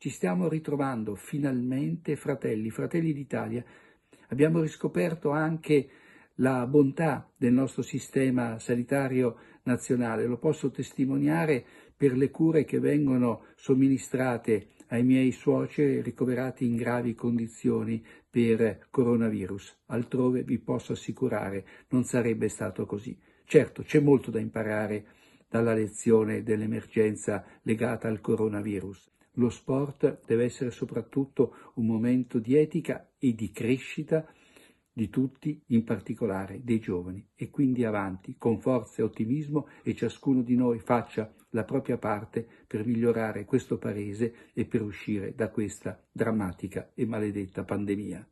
Ci stiamo ritrovando finalmente fratelli, fratelli d'Italia. Abbiamo riscoperto anche la bontà del nostro sistema sanitario nazionale. Lo posso testimoniare per le cure che vengono somministrate ai miei suoceri ricoverati in gravi condizioni per coronavirus. Altrove vi posso assicurare non sarebbe stato così. Certo, c'è molto da imparare dalla lezione dell'emergenza legata al coronavirus. Lo sport deve essere soprattutto un momento di etica e di crescita di tutti, in particolare dei giovani, e quindi avanti, con forza e ottimismo, e ciascuno di noi faccia la propria parte per migliorare questo Paese e per uscire da questa drammatica e maledetta pandemia.